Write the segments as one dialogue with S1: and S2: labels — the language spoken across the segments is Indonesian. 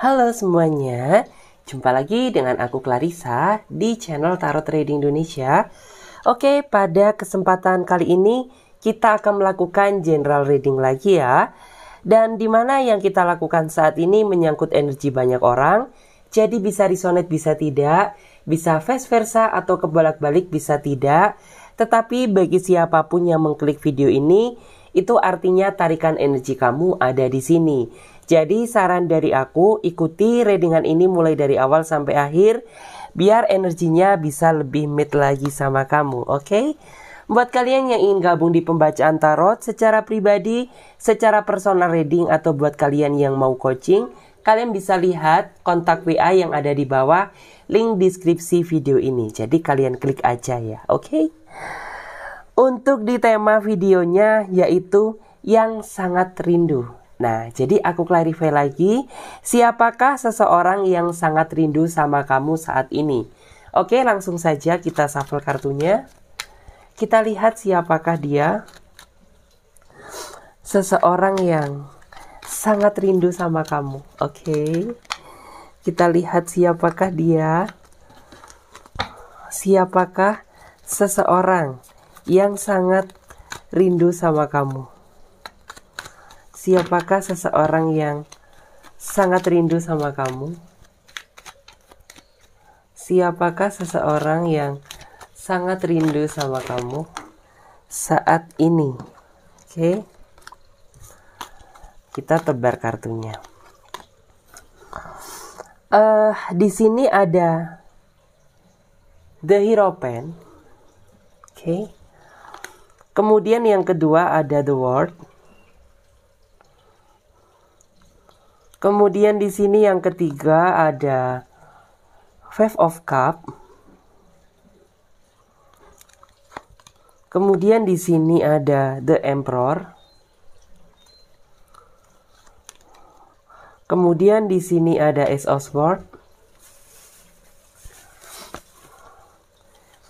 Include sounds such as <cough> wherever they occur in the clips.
S1: Halo semuanya, jumpa lagi dengan aku Clarissa di channel Tarot Trading Indonesia. Oke, pada kesempatan kali ini kita akan melakukan general reading lagi ya. Dan di mana yang kita lakukan saat ini menyangkut energi banyak orang, jadi bisa resonate bisa tidak, bisa vice versa atau kebolak-balik bisa tidak. Tetapi bagi siapapun yang mengklik video ini, itu artinya tarikan energi kamu ada di sini. Jadi saran dari aku ikuti readingan ini mulai dari awal sampai akhir biar energinya bisa lebih mid lagi sama kamu, oke? Okay? Buat kalian yang ingin gabung di pembacaan tarot secara pribadi, secara personal reading atau buat kalian yang mau coaching, kalian bisa lihat kontak WA yang ada di bawah link deskripsi video ini. Jadi kalian klik aja ya, oke? Okay? Untuk di tema videonya yaitu yang sangat rindu. Nah, jadi aku clarify lagi, siapakah seseorang yang sangat rindu sama kamu saat ini? Oke, langsung saja kita shuffle kartunya. Kita lihat siapakah dia. Seseorang yang sangat rindu sama kamu. Oke. Kita lihat siapakah dia. Siapakah seseorang yang sangat rindu sama kamu? Siapakah seseorang yang sangat rindu sama kamu? Siapakah seseorang yang sangat rindu sama kamu saat ini? Oke. Okay? Kita tebar kartunya. Uh, di sini ada The Hero Pen. Oke. Okay. Kemudian yang kedua ada The World Kemudian di sini yang ketiga ada Five of Cup. Kemudian di sini ada The Emperor. Kemudian di sini ada Ace of Swords.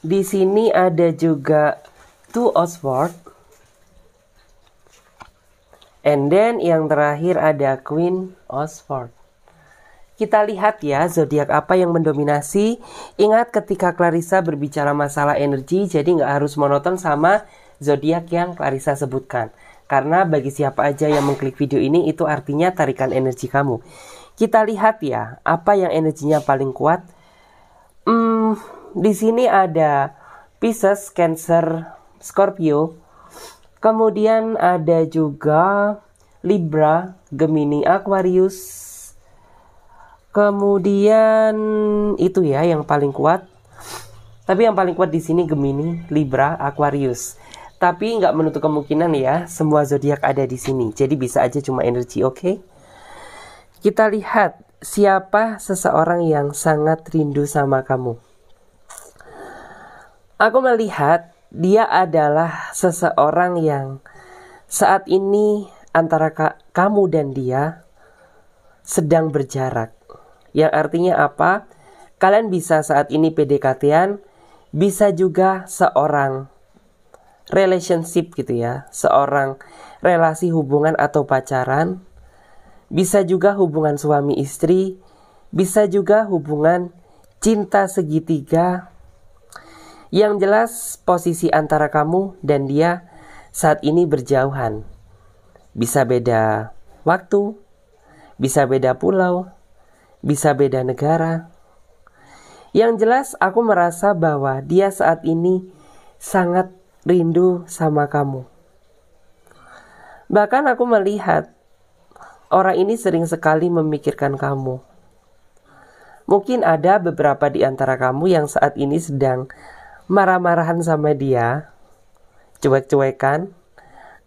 S1: Di sini ada juga Two of Swords. And then yang terakhir ada Queen Oxford. Kita lihat ya zodiak apa yang mendominasi. Ingat ketika Clarissa berbicara masalah energi, jadi nggak harus monoton sama zodiak yang Clarissa sebutkan. Karena bagi siapa aja yang mengklik video ini itu artinya tarikan energi kamu. Kita lihat ya apa yang energinya paling kuat. Hmm, di sini ada Pisces, Cancer, Scorpio, Kemudian ada juga Libra, Gemini, Aquarius. Kemudian itu ya yang paling kuat. Tapi yang paling kuat di sini Gemini, Libra, Aquarius. Tapi nggak menutup kemungkinan ya, semua zodiak ada di sini. Jadi bisa aja cuma energi, oke? Okay? Kita lihat siapa seseorang yang sangat rindu sama kamu. Aku melihat dia adalah seseorang yang saat ini antara ka kamu dan dia sedang berjarak. Yang artinya apa? Kalian bisa saat ini pdkt bisa juga seorang relationship gitu ya, seorang relasi hubungan atau pacaran, bisa juga hubungan suami istri, bisa juga hubungan cinta segitiga, yang jelas posisi antara kamu dan dia saat ini berjauhan. Bisa beda waktu, bisa beda pulau, bisa beda negara. Yang jelas aku merasa bahwa dia saat ini sangat rindu sama kamu. Bahkan aku melihat orang ini sering sekali memikirkan kamu. Mungkin ada beberapa di antara kamu yang saat ini sedang marah-marahan sama dia, cuek-cuekan,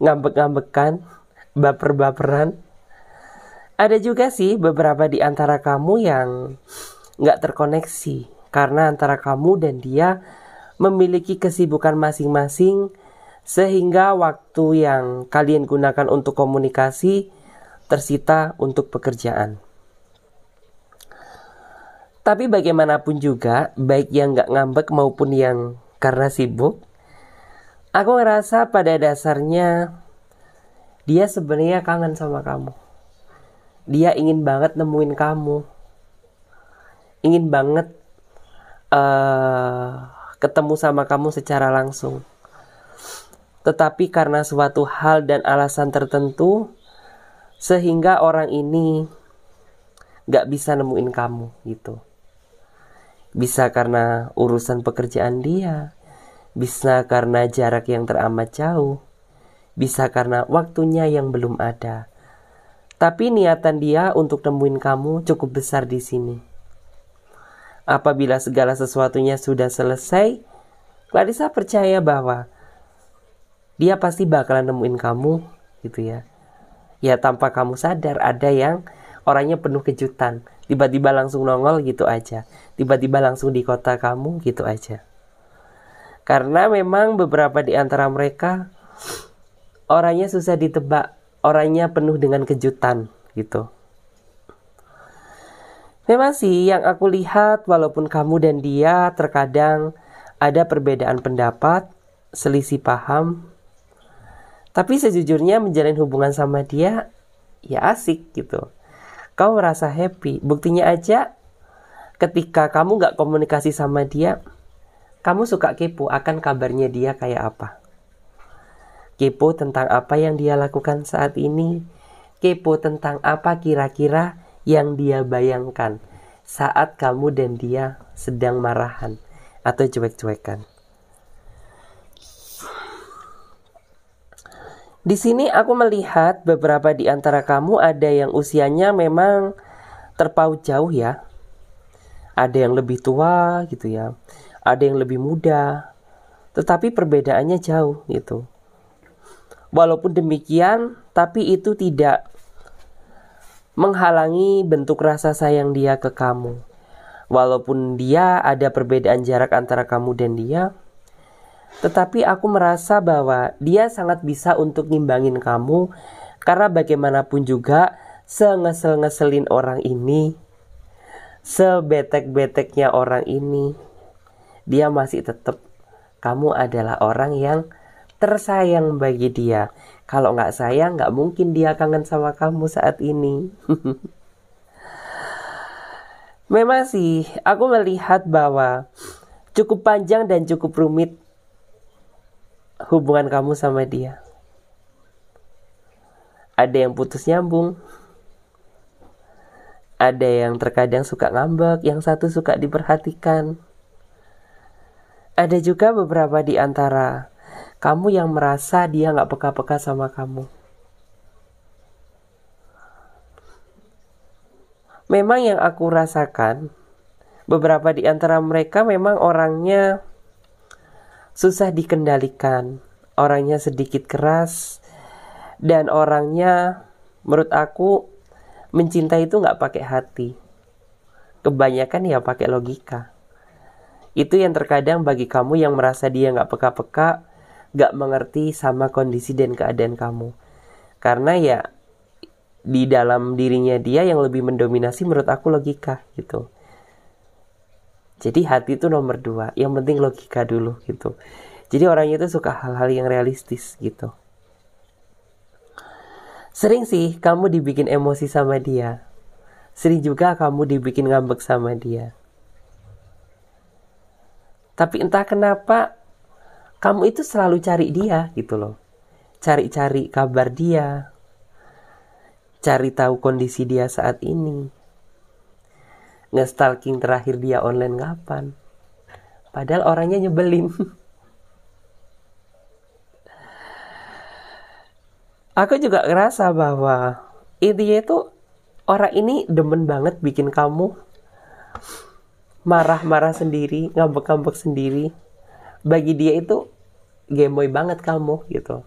S1: ngambek-ngambekan, baper-baperan. Ada juga sih beberapa di antara kamu yang nggak terkoneksi karena antara kamu dan dia memiliki kesibukan masing-masing sehingga waktu yang kalian gunakan untuk komunikasi tersita untuk pekerjaan. Tapi bagaimanapun juga, baik yang nggak ngambek maupun yang karena sibuk, aku ngerasa pada dasarnya dia sebenarnya kangen sama kamu. Dia ingin banget nemuin kamu, ingin banget uh, ketemu sama kamu secara langsung. Tetapi karena suatu hal dan alasan tertentu, sehingga orang ini gak bisa nemuin kamu gitu bisa karena urusan pekerjaan dia, bisa karena jarak yang teramat jauh, bisa karena waktunya yang belum ada. Tapi niatan dia untuk temuin kamu cukup besar di sini. Apabila segala sesuatunya sudah selesai, Clarissa percaya bahwa dia pasti bakalan nemuin kamu gitu ya. Ya tanpa kamu sadar ada yang orangnya penuh kejutan tiba-tiba langsung nongol gitu aja tiba-tiba langsung di kota kamu gitu aja karena memang beberapa di antara mereka orangnya susah ditebak orangnya penuh dengan kejutan gitu memang sih yang aku lihat walaupun kamu dan dia terkadang ada perbedaan pendapat selisih paham tapi sejujurnya menjalin hubungan sama dia ya asik gitu Kau merasa happy. Buktinya aja ketika kamu nggak komunikasi sama dia, kamu suka kepo akan kabarnya dia kayak apa. Kepo tentang apa yang dia lakukan saat ini, kepo tentang apa kira-kira yang dia bayangkan saat kamu dan dia sedang marahan atau cuek-cuekan. Di sini aku melihat beberapa di antara kamu ada yang usianya memang terpaut jauh ya. Ada yang lebih tua gitu ya. Ada yang lebih muda. Tetapi perbedaannya jauh gitu. Walaupun demikian, tapi itu tidak menghalangi bentuk rasa sayang dia ke kamu. Walaupun dia ada perbedaan jarak antara kamu dan dia, tetapi aku merasa bahwa dia sangat bisa untuk ngimbangin kamu karena bagaimanapun juga sengesel-ngeselin orang ini, sebetek-beteknya orang ini, dia masih tetap kamu adalah orang yang tersayang bagi dia. Kalau nggak sayang, nggak mungkin dia kangen sama kamu saat ini. <laughs> Memang sih, aku melihat bahwa cukup panjang dan cukup rumit hubungan kamu sama dia. Ada yang putus nyambung, ada yang terkadang suka ngambek, yang satu suka diperhatikan. Ada juga beberapa di antara kamu yang merasa dia nggak peka-peka sama kamu. Memang yang aku rasakan, beberapa di antara mereka memang orangnya susah dikendalikan, orangnya sedikit keras, dan orangnya menurut aku mencintai itu nggak pakai hati. Kebanyakan ya pakai logika. Itu yang terkadang bagi kamu yang merasa dia nggak peka-peka, nggak mengerti sama kondisi dan keadaan kamu. Karena ya di dalam dirinya dia yang lebih mendominasi menurut aku logika gitu. Jadi hati itu nomor dua. Yang penting logika dulu gitu. Jadi orangnya itu suka hal-hal yang realistis gitu. Sering sih kamu dibikin emosi sama dia. Sering juga kamu dibikin ngambek sama dia. Tapi entah kenapa kamu itu selalu cari dia gitu loh. Cari-cari kabar dia. Cari tahu kondisi dia saat ini ngestalking terakhir dia online kapan padahal orangnya nyebelin <laughs> aku juga ngerasa bahwa intinya itu orang ini demen banget bikin kamu marah-marah sendiri ngambek-ngambek sendiri bagi dia itu gemoy banget kamu gitu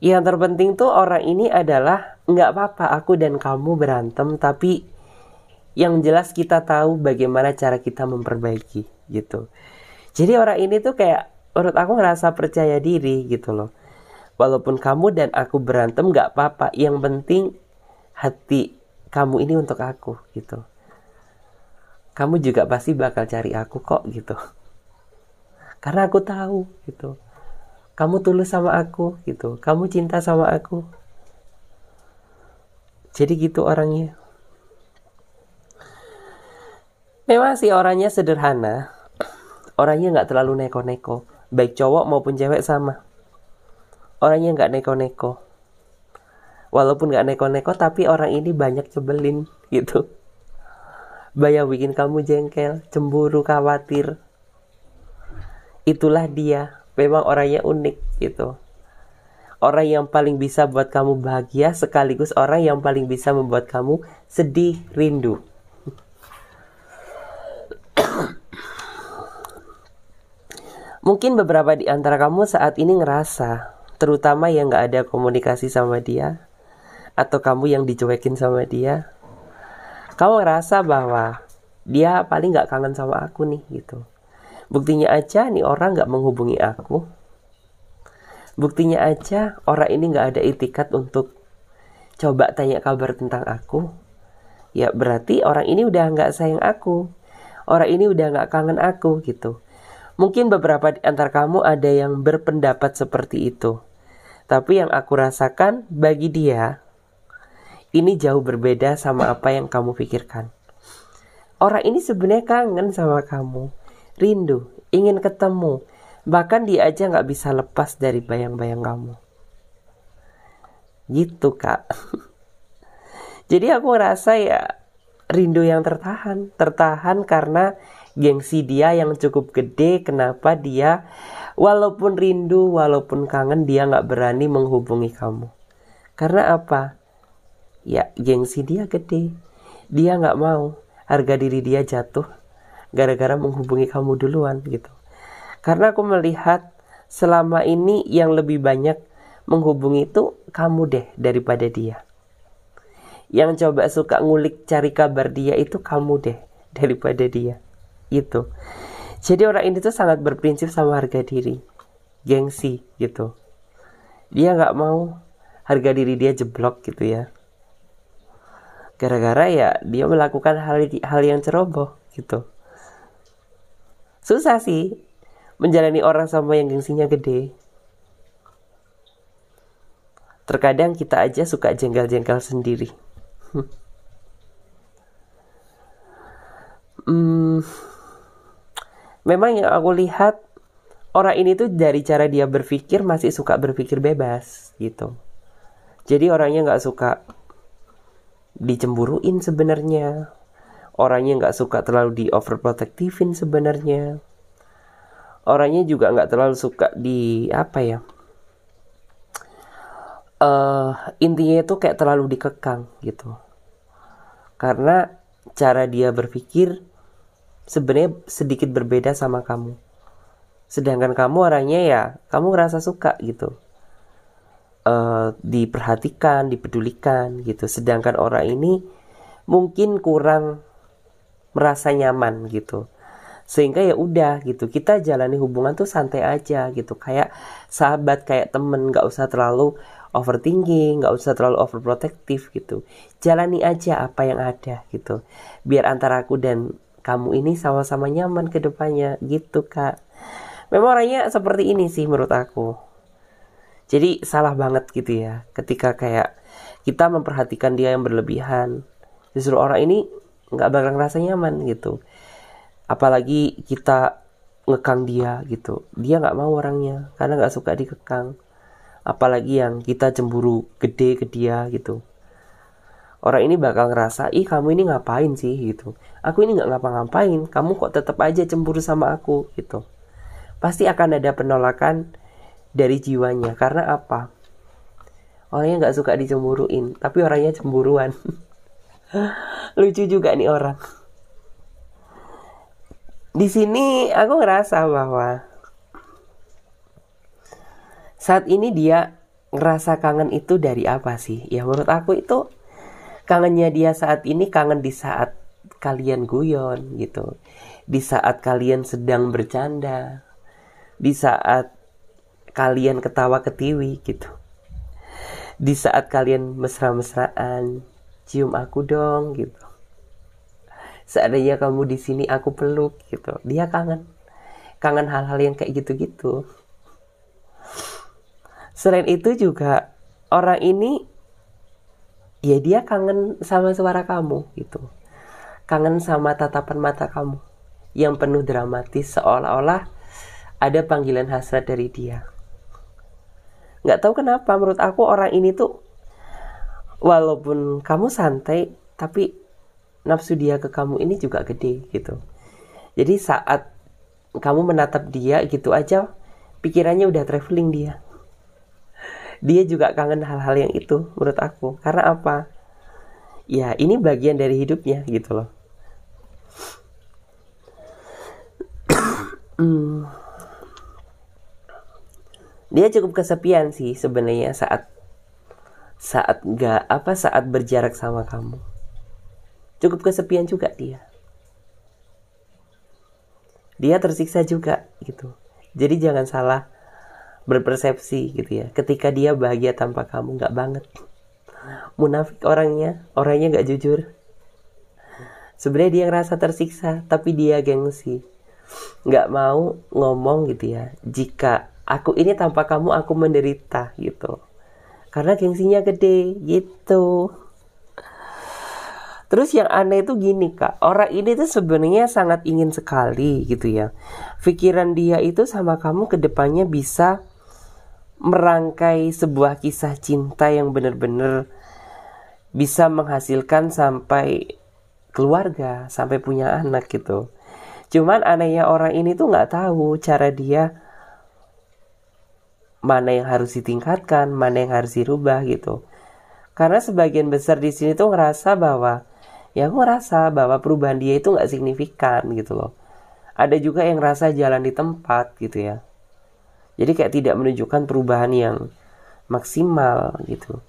S1: yang terpenting tuh orang ini adalah nggak apa-apa aku dan kamu berantem tapi yang jelas kita tahu bagaimana cara kita memperbaiki gitu jadi orang ini tuh kayak menurut aku ngerasa percaya diri gitu loh walaupun kamu dan aku berantem nggak apa-apa yang penting hati kamu ini untuk aku gitu kamu juga pasti bakal cari aku kok gitu karena aku tahu gitu kamu tulus sama aku gitu kamu cinta sama aku jadi gitu orangnya. Memang sih orangnya sederhana. Orangnya nggak terlalu neko-neko. Baik cowok maupun cewek sama. Orangnya nggak neko-neko. Walaupun nggak neko-neko, tapi orang ini banyak cebelin gitu. Banyak bikin kamu jengkel, cemburu, khawatir. Itulah dia. Memang orangnya unik gitu orang yang paling bisa buat kamu bahagia sekaligus orang yang paling bisa membuat kamu sedih, rindu. Mungkin beberapa di antara kamu saat ini ngerasa, terutama yang gak ada komunikasi sama dia, atau kamu yang dicuekin sama dia, kamu ngerasa bahwa dia paling gak kangen sama aku nih gitu. Buktinya aja nih orang gak menghubungi aku, Buktinya aja orang ini nggak ada itikat untuk coba tanya kabar tentang aku. Ya berarti orang ini udah nggak sayang aku. Orang ini udah nggak kangen aku gitu. Mungkin beberapa di antar kamu ada yang berpendapat seperti itu. Tapi yang aku rasakan bagi dia ini jauh berbeda sama apa yang kamu pikirkan. Orang ini sebenarnya kangen sama kamu, rindu, ingin ketemu, bahkan dia aja nggak bisa lepas dari bayang-bayang kamu gitu kak <laughs> jadi aku ngerasa ya rindu yang tertahan tertahan karena gengsi dia yang cukup gede kenapa dia walaupun rindu walaupun kangen dia nggak berani menghubungi kamu karena apa ya gengsi dia gede dia nggak mau harga diri dia jatuh gara-gara menghubungi kamu duluan gitu karena aku melihat selama ini yang lebih banyak menghubungi itu kamu deh daripada dia. Yang coba suka ngulik cari kabar dia itu kamu deh daripada dia. Itu. Jadi orang ini tuh sangat berprinsip sama harga diri. Gengsi gitu. Dia nggak mau harga diri dia jeblok gitu ya gara-gara ya dia melakukan hal hal yang ceroboh gitu susah sih menjalani orang sama yang gengsinya gede terkadang kita aja suka jengkel-jengkel sendiri hmm. hmm, memang yang aku lihat orang ini tuh dari cara dia berpikir masih suka berpikir bebas gitu jadi orangnya nggak suka dicemburuin sebenarnya orangnya nggak suka terlalu di overprotectivein sebenarnya orangnya juga nggak terlalu suka di apa ya uh, intinya itu kayak terlalu dikekang gitu karena cara dia berpikir sebenarnya sedikit berbeda sama kamu sedangkan kamu orangnya ya kamu ngerasa suka gitu uh, diperhatikan dipedulikan gitu sedangkan orang ini mungkin kurang merasa nyaman gitu sehingga ya udah gitu kita jalani hubungan tuh santai aja gitu kayak sahabat kayak temen nggak usah terlalu overthinking nggak usah terlalu overprotektif gitu jalani aja apa yang ada gitu biar antara aku dan kamu ini sama-sama nyaman ke depannya gitu kak memang orangnya seperti ini sih menurut aku jadi salah banget gitu ya ketika kayak kita memperhatikan dia yang berlebihan justru orang ini nggak bakal ngerasa nyaman gitu apalagi kita ngekang dia gitu dia nggak mau orangnya karena nggak suka dikekang apalagi yang kita cemburu gede ke dia gitu orang ini bakal ngerasa ih kamu ini ngapain sih gitu aku ini nggak ngapa-ngapain kamu kok tetap aja cemburu sama aku gitu pasti akan ada penolakan dari jiwanya karena apa orangnya nggak suka dicemburuin tapi orangnya cemburuan <laughs> lucu juga nih orang di sini aku ngerasa bahwa saat ini dia ngerasa kangen itu dari apa sih? Ya menurut aku itu kangennya dia saat ini kangen di saat kalian guyon gitu. Di saat kalian sedang bercanda. Di saat kalian ketawa ketiwi gitu. Di saat kalian mesra-mesraan, cium aku dong gitu seandainya kamu di sini aku peluk gitu dia kangen kangen hal-hal yang kayak gitu-gitu selain itu juga orang ini ya dia kangen sama suara kamu gitu kangen sama tatapan mata kamu yang penuh dramatis seolah-olah ada panggilan hasrat dari dia nggak tahu kenapa menurut aku orang ini tuh walaupun kamu santai tapi nafsu dia ke kamu ini juga gede gitu. Jadi saat kamu menatap dia gitu aja, pikirannya udah traveling dia. Dia juga kangen hal-hal yang itu menurut aku. Karena apa? Ya ini bagian dari hidupnya gitu loh. <coughs> Dia cukup kesepian sih sebenarnya saat saat nggak apa saat berjarak sama kamu cukup kesepian juga dia dia tersiksa juga gitu jadi jangan salah berpersepsi gitu ya ketika dia bahagia tanpa kamu nggak banget munafik orangnya orangnya nggak jujur sebenarnya dia ngerasa tersiksa tapi dia gengsi nggak mau ngomong gitu ya jika aku ini tanpa kamu aku menderita gitu karena gengsinya gede gitu Terus yang aneh itu gini kak, orang ini tuh sebenarnya sangat ingin sekali gitu ya. Pikiran dia itu sama kamu ke depannya bisa merangkai sebuah kisah cinta yang benar-benar bisa menghasilkan sampai keluarga, sampai punya anak gitu. Cuman anehnya orang ini tuh nggak tahu cara dia mana yang harus ditingkatkan, mana yang harus dirubah gitu. Karena sebagian besar di sini tuh ngerasa bahwa ya aku ngerasa bahwa perubahan dia itu nggak signifikan gitu loh ada juga yang rasa jalan di tempat gitu ya jadi kayak tidak menunjukkan perubahan yang maksimal gitu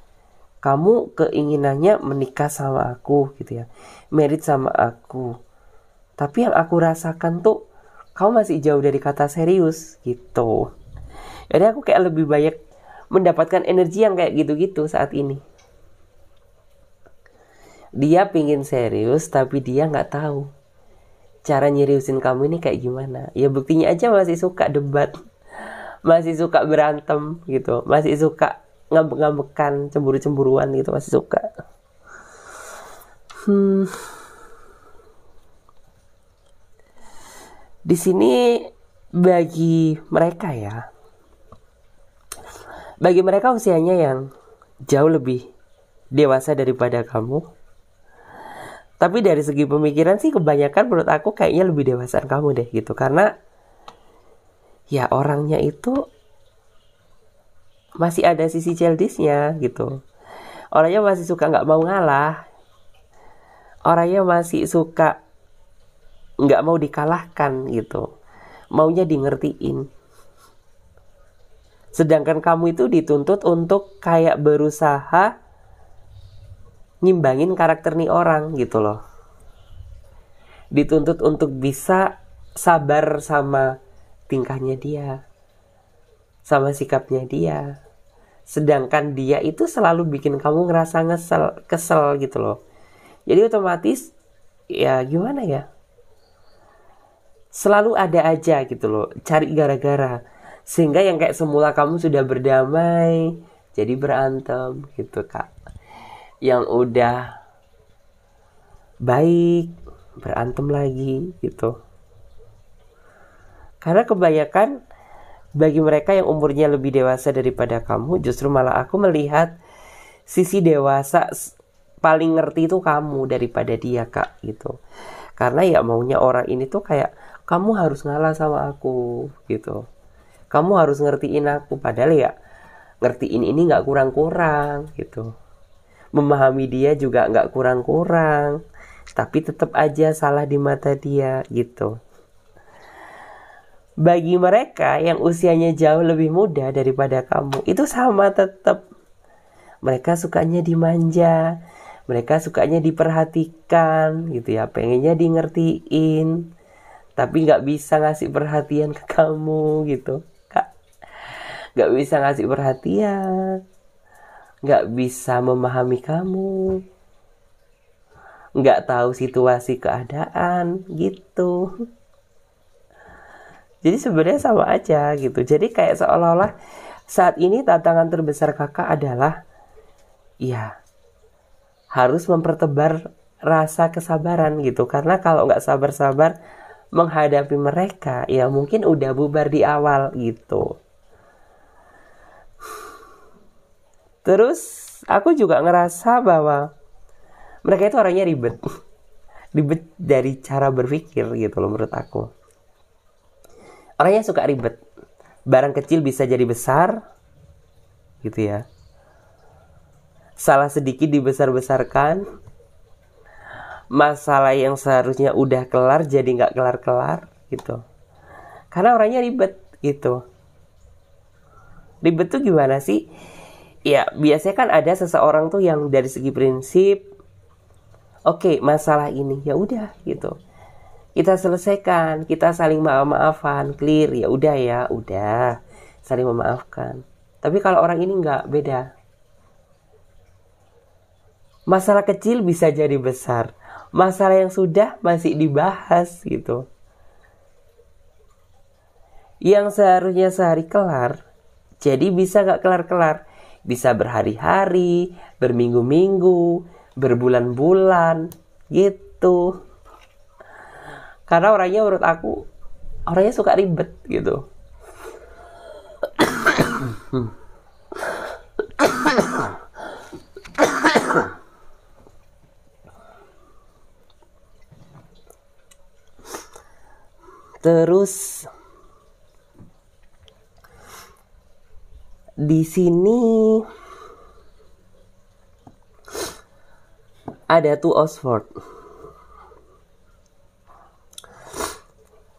S1: kamu keinginannya menikah sama aku gitu ya merit sama aku tapi yang aku rasakan tuh kamu masih jauh dari kata serius gitu jadi aku kayak lebih banyak mendapatkan energi yang kayak gitu-gitu saat ini dia pingin serius tapi dia nggak tahu cara nyeriusin kamu ini kayak gimana ya buktinya aja masih suka debat masih suka berantem gitu masih suka ngambek-ngambekan cemburu-cemburuan gitu masih suka hmm. di sini bagi mereka ya bagi mereka usianya yang jauh lebih dewasa daripada kamu tapi dari segi pemikiran sih kebanyakan menurut aku kayaknya lebih dewasa kamu deh gitu karena ya orangnya itu masih ada sisi childishnya gitu orangnya masih suka nggak mau ngalah orangnya masih suka nggak mau dikalahkan gitu maunya di sedangkan kamu itu dituntut untuk kayak berusaha nyimbangin karakter nih orang gitu loh dituntut untuk bisa sabar sama tingkahnya dia sama sikapnya dia sedangkan dia itu selalu bikin kamu ngerasa ngesel kesel gitu loh jadi otomatis ya gimana ya selalu ada aja gitu loh cari gara-gara sehingga yang kayak semula kamu sudah berdamai jadi berantem gitu kak yang udah baik berantem lagi gitu karena kebanyakan bagi mereka yang umurnya lebih dewasa daripada kamu justru malah aku melihat sisi dewasa paling ngerti itu kamu daripada dia kak gitu karena ya maunya orang ini tuh kayak kamu harus ngalah sama aku gitu kamu harus ngertiin aku padahal ya ngertiin ini nggak kurang-kurang gitu memahami dia juga nggak kurang-kurang tapi tetap aja salah di mata dia gitu bagi mereka yang usianya jauh lebih muda daripada kamu itu sama tetap mereka sukanya dimanja mereka sukanya diperhatikan gitu ya pengennya di tapi nggak bisa ngasih perhatian ke kamu gitu kak nggak bisa ngasih perhatian nggak bisa memahami kamu, nggak tahu situasi keadaan gitu. Jadi sebenarnya sama aja gitu. Jadi kayak seolah-olah saat ini tantangan terbesar kakak adalah ya harus mempertebar rasa kesabaran gitu karena kalau nggak sabar-sabar menghadapi mereka ya mungkin udah bubar di awal gitu. Terus aku juga ngerasa bahwa mereka itu orangnya ribet. ribet dari cara berpikir gitu loh menurut aku. Orangnya suka ribet. Barang kecil bisa jadi besar gitu ya. Salah sedikit dibesar-besarkan. Masalah yang seharusnya udah kelar jadi nggak kelar-kelar gitu. Karena orangnya ribet gitu. Ribet tuh gimana sih? ya biasanya kan ada seseorang tuh yang dari segi prinsip oke okay, masalah ini ya udah gitu kita selesaikan kita saling maaf maafan clear ya udah ya udah saling memaafkan tapi kalau orang ini nggak beda masalah kecil bisa jadi besar masalah yang sudah masih dibahas gitu yang seharusnya sehari kelar jadi bisa nggak kelar-kelar bisa berhari-hari, berminggu-minggu, berbulan-bulan gitu. Karena orangnya menurut aku orangnya suka ribet gitu. Terus di sini ada tuh Oxford.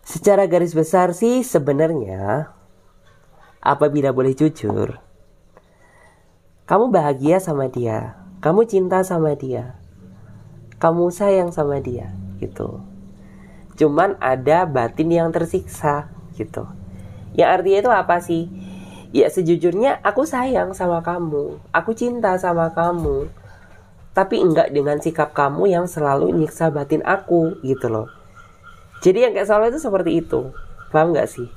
S1: Secara garis besar sih sebenarnya apabila boleh jujur, kamu bahagia sama dia, kamu cinta sama dia, kamu sayang sama dia gitu. Cuman ada batin yang tersiksa gitu. Ya artinya itu apa sih? ya sejujurnya aku sayang sama kamu aku cinta sama kamu tapi enggak dengan sikap kamu yang selalu nyiksa batin aku gitu loh jadi yang kayak soal itu seperti itu paham nggak sih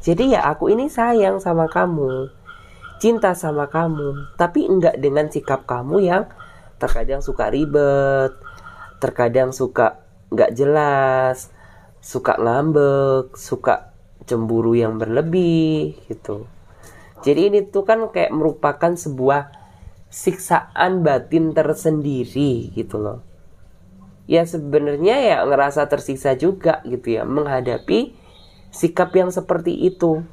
S1: jadi ya aku ini sayang sama kamu cinta sama kamu tapi enggak dengan sikap kamu yang terkadang suka ribet terkadang suka nggak jelas suka ngambek suka cemburu yang berlebih gitu. Jadi ini tuh kan kayak merupakan sebuah siksaan batin tersendiri gitu loh. Ya sebenarnya ya ngerasa tersiksa juga gitu ya menghadapi sikap yang seperti itu.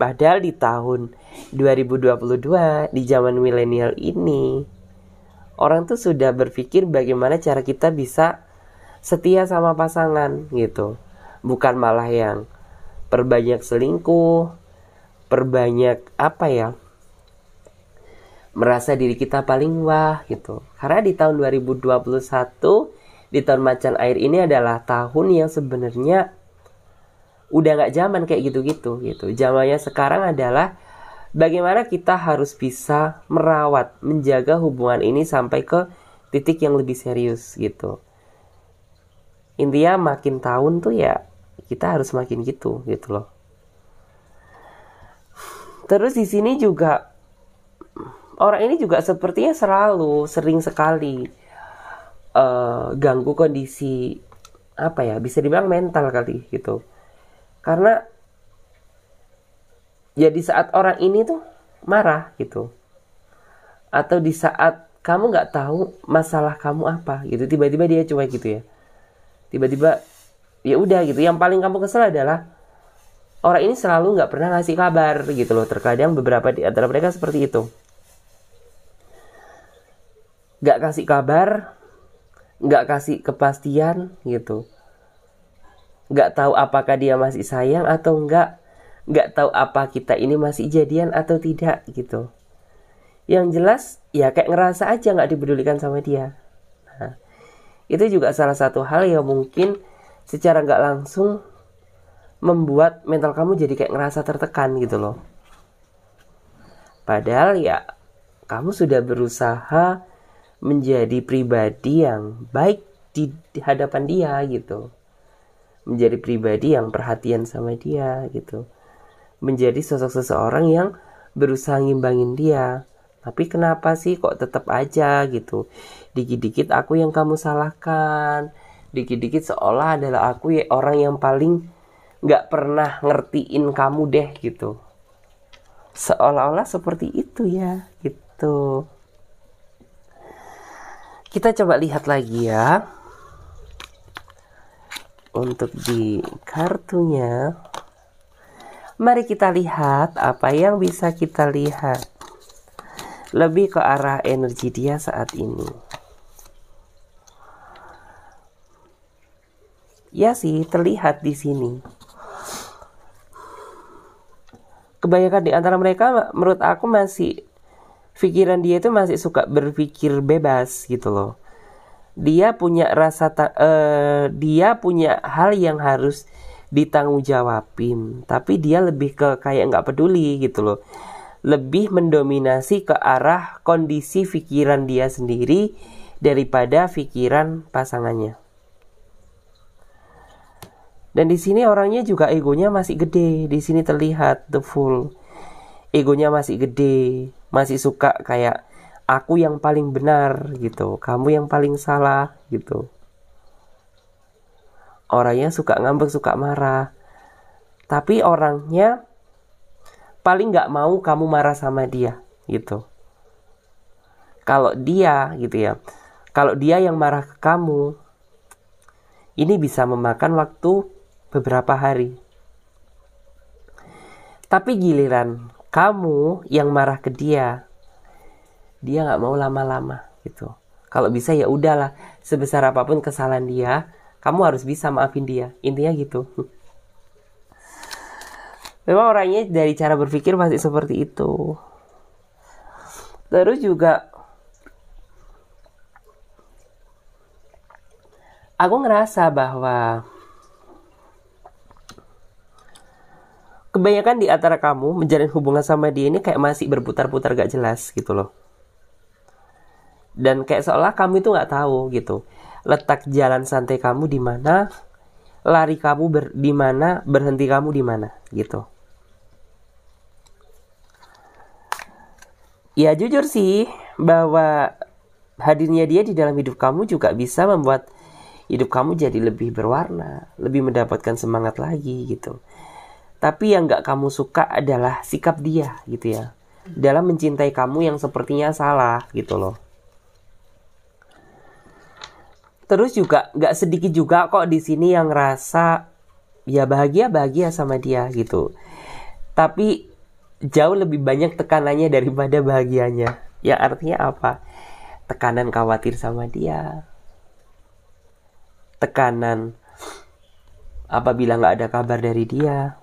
S1: Padahal di tahun 2022 di zaman milenial ini orang tuh sudah berpikir bagaimana cara kita bisa setia sama pasangan gitu. Bukan malah yang perbanyak selingkuh, perbanyak apa ya merasa diri kita paling wah gitu karena di tahun 2021 di tahun macan air ini adalah tahun yang sebenarnya udah nggak zaman kayak gitu-gitu gitu zamannya sekarang adalah bagaimana kita harus bisa merawat menjaga hubungan ini sampai ke titik yang lebih serius gitu intinya makin tahun tuh ya kita harus makin gitu gitu loh Terus di sini juga orang ini juga sepertinya selalu sering sekali uh, ganggu kondisi apa ya bisa dibilang mental kali gitu karena ya saat orang ini tuh marah gitu atau di saat kamu nggak tahu masalah kamu apa gitu tiba-tiba dia cuek gitu ya tiba-tiba ya udah gitu yang paling kamu kesel adalah orang ini selalu nggak pernah ngasih kabar gitu loh. Terkadang beberapa di antara mereka seperti itu. Nggak kasih kabar, nggak kasih kepastian gitu. Nggak tahu apakah dia masih sayang atau nggak. Nggak tahu apa kita ini masih jadian atau tidak gitu. Yang jelas ya kayak ngerasa aja nggak dipedulikan sama dia. Nah, itu juga salah satu hal yang mungkin secara nggak langsung membuat mental kamu jadi kayak ngerasa tertekan gitu loh. Padahal ya kamu sudah berusaha menjadi pribadi yang baik di hadapan dia gitu. Menjadi pribadi yang perhatian sama dia gitu. Menjadi sosok seseorang yang berusaha ngimbangin dia. Tapi kenapa sih kok tetap aja gitu? Dikit-dikit aku yang kamu salahkan. Dikit-dikit seolah adalah aku ya orang yang paling nggak pernah ngertiin kamu deh gitu seolah-olah seperti itu ya gitu kita coba lihat lagi ya untuk di kartunya mari kita lihat apa yang bisa kita lihat lebih ke arah energi dia saat ini ya sih terlihat di sini kebanyakan di antara mereka menurut aku masih pikiran dia itu masih suka berpikir bebas gitu loh dia punya rasa ta uh, dia punya hal yang harus ditanggung jawabin tapi dia lebih ke kayak nggak peduli gitu loh lebih mendominasi ke arah kondisi pikiran dia sendiri daripada pikiran pasangannya dan di sini orangnya juga egonya masih gede. Di sini terlihat the full Egonya masih gede, masih suka kayak aku yang paling benar gitu, kamu yang paling salah gitu. Orangnya suka ngambek, suka marah. Tapi orangnya paling nggak mau kamu marah sama dia gitu. Kalau dia gitu ya, kalau dia yang marah ke kamu, ini bisa memakan waktu beberapa hari. Tapi giliran kamu yang marah ke dia, dia nggak mau lama-lama gitu. Kalau bisa ya udahlah, sebesar apapun kesalahan dia, kamu harus bisa maafin dia. Intinya gitu. Memang orangnya dari cara berpikir masih seperti itu. Terus juga aku ngerasa bahwa kebanyakan di antara kamu menjalin hubungan sama dia ini kayak masih berputar-putar gak jelas gitu loh dan kayak seolah kamu itu nggak tahu gitu letak jalan santai kamu di mana lari kamu ber, di mana berhenti kamu di mana gitu ya jujur sih bahwa hadirnya dia di dalam hidup kamu juga bisa membuat hidup kamu jadi lebih berwarna lebih mendapatkan semangat lagi gitu tapi yang gak kamu suka adalah sikap dia gitu ya dalam mencintai kamu yang sepertinya salah gitu loh terus juga gak sedikit juga kok di sini yang rasa ya bahagia bahagia sama dia gitu tapi jauh lebih banyak tekanannya daripada bahagianya ya artinya apa tekanan khawatir sama dia tekanan apabila nggak ada kabar dari dia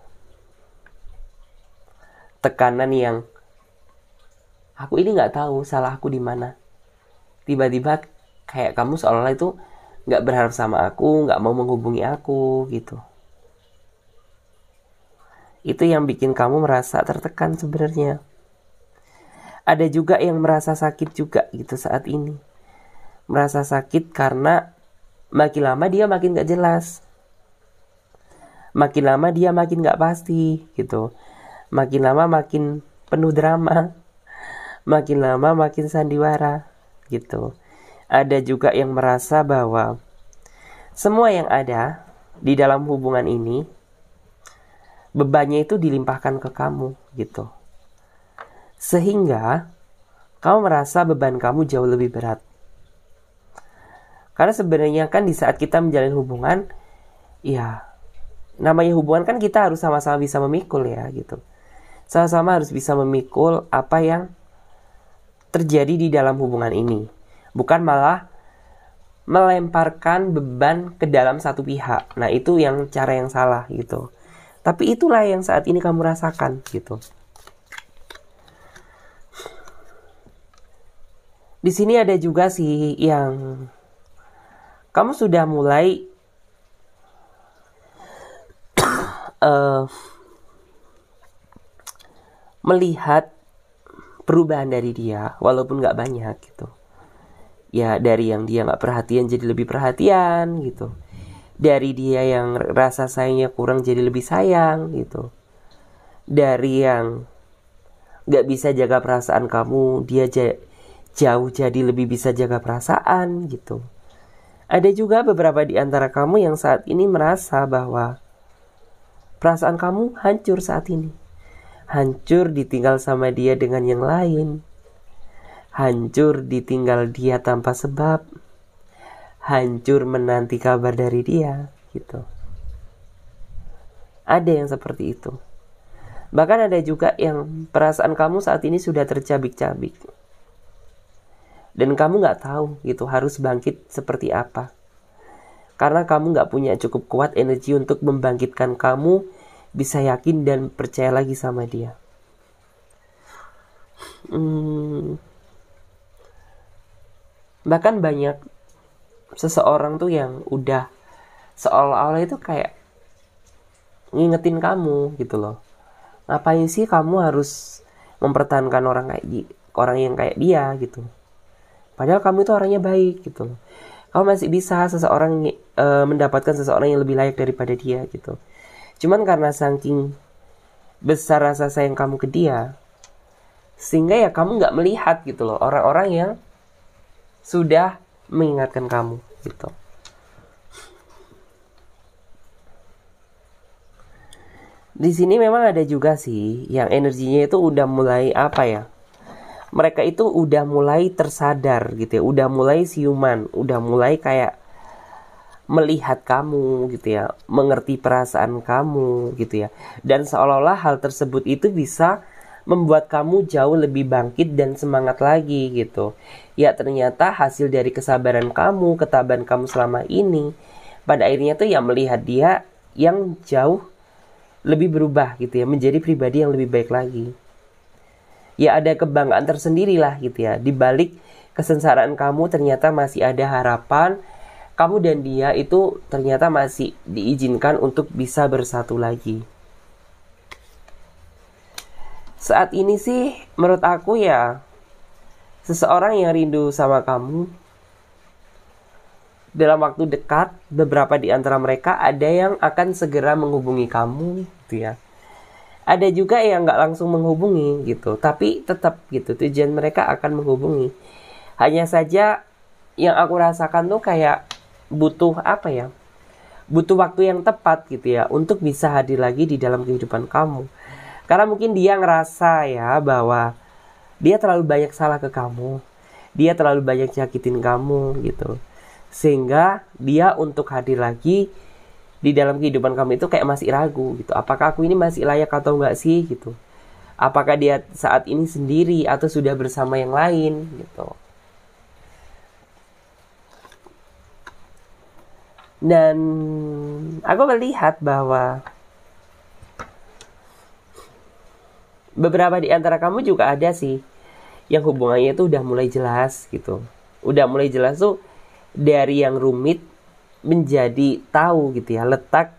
S1: tekanan yang aku ini nggak tahu salah aku di mana tiba-tiba kayak kamu seolah-olah itu nggak berharap sama aku nggak mau menghubungi aku gitu itu yang bikin kamu merasa tertekan sebenarnya ada juga yang merasa sakit juga gitu saat ini merasa sakit karena makin lama dia makin gak jelas makin lama dia makin gak pasti gitu Makin lama makin penuh drama. Makin lama makin sandiwara gitu. Ada juga yang merasa bahwa semua yang ada di dalam hubungan ini bebannya itu dilimpahkan ke kamu gitu. Sehingga kamu merasa beban kamu jauh lebih berat. Karena sebenarnya kan di saat kita menjalin hubungan, ya namanya hubungan kan kita harus sama-sama bisa memikul ya gitu sama-sama harus bisa memikul apa yang terjadi di dalam hubungan ini, bukan malah melemparkan beban ke dalam satu pihak. Nah, itu yang cara yang salah gitu. Tapi itulah yang saat ini kamu rasakan gitu. Di sini ada juga sih yang kamu sudah mulai uh, <coughs> melihat perubahan dari dia walaupun nggak banyak gitu ya dari yang dia nggak perhatian jadi lebih perhatian gitu dari dia yang rasa sayangnya kurang jadi lebih sayang gitu dari yang nggak bisa jaga perasaan kamu dia jauh jadi lebih bisa jaga perasaan gitu ada juga beberapa di antara kamu yang saat ini merasa bahwa perasaan kamu hancur saat ini hancur ditinggal sama dia dengan yang lain, hancur ditinggal dia tanpa sebab, hancur menanti kabar dari dia, gitu. Ada yang seperti itu. Bahkan ada juga yang perasaan kamu saat ini sudah tercabik-cabik. Dan kamu nggak tahu gitu harus bangkit seperti apa. Karena kamu nggak punya cukup kuat energi untuk membangkitkan kamu bisa yakin dan percaya lagi sama dia hmm, bahkan banyak seseorang tuh yang udah seolah-olah itu kayak ngingetin kamu gitu loh ngapain sih kamu harus mempertahankan orang kayak orang yang kayak dia gitu padahal kamu itu orangnya baik gitu kamu masih bisa seseorang e, mendapatkan seseorang yang lebih layak daripada dia gitu Cuman karena saking besar rasa sayang kamu ke dia, sehingga ya kamu nggak melihat gitu loh orang-orang yang sudah mengingatkan kamu gitu. Di sini memang ada juga sih yang energinya itu udah mulai apa ya? Mereka itu udah mulai tersadar gitu ya, udah mulai siuman, udah mulai kayak melihat kamu gitu ya, mengerti perasaan kamu gitu ya. Dan seolah-olah hal tersebut itu bisa membuat kamu jauh lebih bangkit dan semangat lagi gitu. Ya ternyata hasil dari kesabaran kamu, ketabahan kamu selama ini pada akhirnya tuh ya melihat dia yang jauh lebih berubah gitu ya, menjadi pribadi yang lebih baik lagi. Ya ada kebanggaan tersendirilah gitu ya, di balik kesengsaraan kamu ternyata masih ada harapan, kamu dan dia itu ternyata masih diizinkan untuk bisa bersatu lagi. Saat ini sih menurut aku ya seseorang yang rindu sama kamu dalam waktu dekat beberapa di antara mereka ada yang akan segera menghubungi kamu gitu ya. Ada juga yang nggak langsung menghubungi gitu, tapi tetap gitu tujuan mereka akan menghubungi. Hanya saja yang aku rasakan tuh kayak butuh apa ya? Butuh waktu yang tepat gitu ya untuk bisa hadir lagi di dalam kehidupan kamu. Karena mungkin dia ngerasa ya bahwa dia terlalu banyak salah ke kamu. Dia terlalu banyak nyakitin kamu gitu. Sehingga dia untuk hadir lagi di dalam kehidupan kamu itu kayak masih ragu gitu. Apakah aku ini masih layak atau enggak sih gitu. Apakah dia saat ini sendiri atau sudah bersama yang lain gitu. Dan aku melihat bahwa beberapa di antara kamu juga ada sih yang hubungannya itu udah mulai jelas gitu. Udah mulai jelas tuh dari yang rumit menjadi tahu gitu ya, letak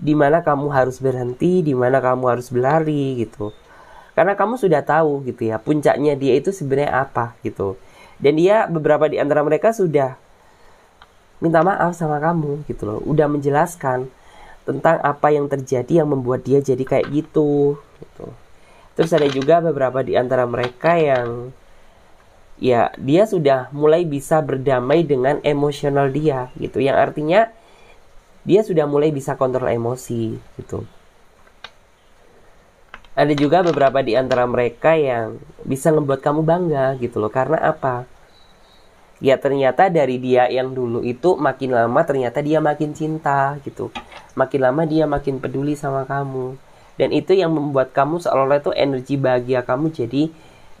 S1: di mana kamu harus berhenti, di mana kamu harus berlari gitu. Karena kamu sudah tahu gitu ya, puncaknya dia itu sebenarnya apa gitu. Dan dia beberapa di antara mereka sudah minta maaf sama kamu gitu loh udah menjelaskan tentang apa yang terjadi yang membuat dia jadi kayak gitu gitu terus ada juga beberapa di antara mereka yang ya dia sudah mulai bisa berdamai dengan emosional dia gitu yang artinya dia sudah mulai bisa kontrol emosi gitu ada juga beberapa di antara mereka yang bisa membuat kamu bangga gitu loh karena apa ya ternyata dari dia yang dulu itu makin lama ternyata dia makin cinta gitu makin lama dia makin peduli sama kamu dan itu yang membuat kamu seolah-olah itu energi bahagia kamu jadi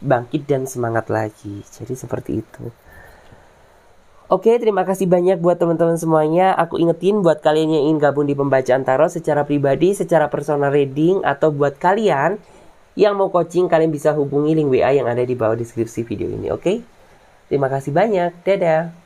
S1: bangkit dan semangat lagi jadi seperti itu Oke, terima kasih banyak buat teman-teman semuanya. Aku ingetin buat kalian yang ingin gabung di pembacaan tarot secara pribadi, secara personal reading, atau buat kalian yang mau coaching, kalian bisa hubungi link WA yang ada di bawah deskripsi video ini, oke? Okay? Terima kasih banyak. Dadah.